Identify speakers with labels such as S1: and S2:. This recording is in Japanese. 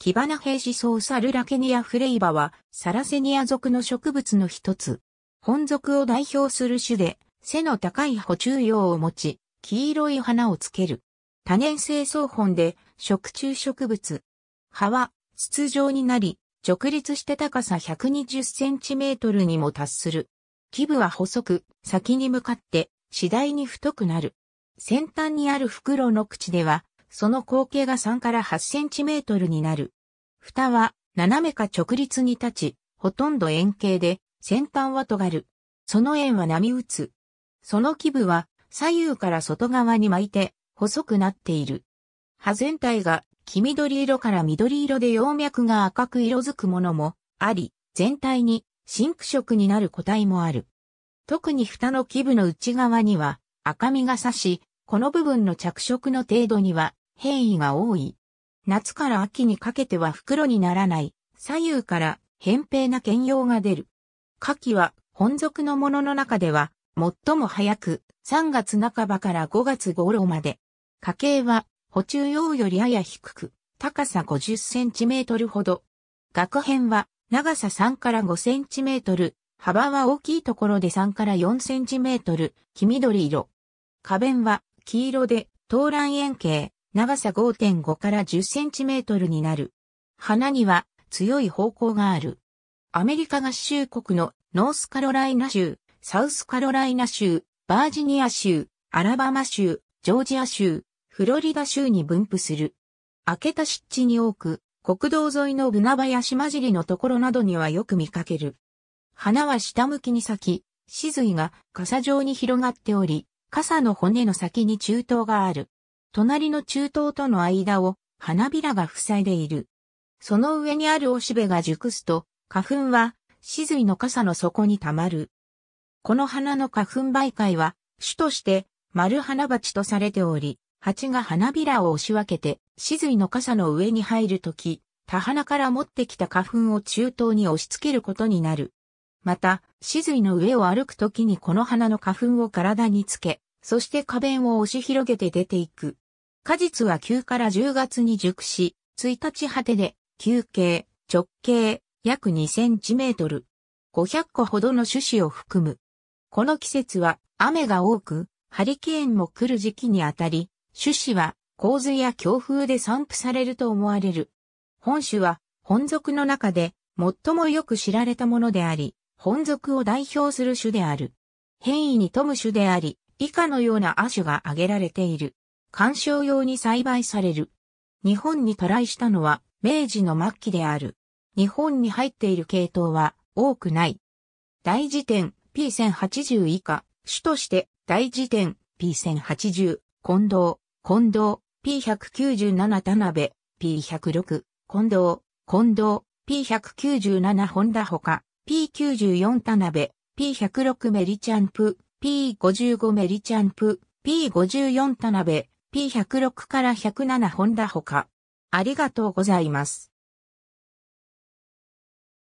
S1: キバナヘイシソウサルラケニアフレイバは、サラセニア属の植物の一つ。本属を代表する種で、背の高い補充葉を持ち、黄色い花をつける。多年生草本で、食虫植物。葉は、筒状になり、直立して高さ120センチメートルにも達する。基部は細く、先に向かって、次第に太くなる。先端にある袋の口では、その口径が3から8センチメートルになる。蓋は斜めか直立に立ち、ほとんど円形で、先端は尖る。その円は波打つ。その基部は左右から外側に巻いて細くなっている。葉全体が黄緑色から緑色で葉脈が赤く色づくものもあり、全体に真ク色になる個体もある。特に蓋の基部の内側には赤みが差し、この部分の着色の程度には変異が多い。夏から秋にかけては袋にならない、左右から扁平な兼用が出る。牡蠣は本属のものの中では最も早く3月半ばから5月頃まで。家計は補充用よりやや低く、高さ50センチメートルほど。額編は長さ3から5センチメートル、幅は大きいところで3から4センチメートル、黄緑色。花弁は黄色で、東蘭円形、長さ5.5から10センチメートルになる。花には強い方向がある。アメリカ合衆国のノースカロライナ州、サウスカロライナ州、バージニア州、アラバマ州、ジョージア州、フロリダ州に分布する。明けた湿地に多く、国道沿いの船ナバや島尻のところなどにはよく見かける。花は下向きに咲き、死髄が傘状に広がっており、傘の骨の先に中東がある。隣の中東との間を花びらが塞いでいる。その上にあるおしべが熟すと、花粉は、死髄の傘の底に溜まる。この花の花粉媒介は、種として、丸花鉢とされており、蜂が花びらを押し分けて、死髄の傘の上に入るとき、田花から持ってきた花粉を中東に押し付けることになる。また、死髄の上を歩くときにこの花の花粉を体につけ、そして花弁を押し広げて出ていく。果実は9から10月に熟し、1日果てで、球形、直径、約2センチメートル。500個ほどの種子を含む。この季節は雨が多く、ハリケーンも来る時期にあたり、種子は洪水や強風で散布されると思われる。本種は本属の中で最もよく知られたものであり、本属を代表する種である。変異に富む種であり、以下のような亜種が挙げられている。観賞用に栽培される。日本に渡来したのは明治の末期である。日本に入っている系統は多くない。大辞典 P1080 以下、種として大辞典 P1080、近藤、近藤 P197 田辺 P106、近藤、近藤 P197 本田ほか P94 田辺 P106 メリチャンプ P55 メリチャンプ、P54 田辺、P106 から107ホンダほか。ありがとうございます。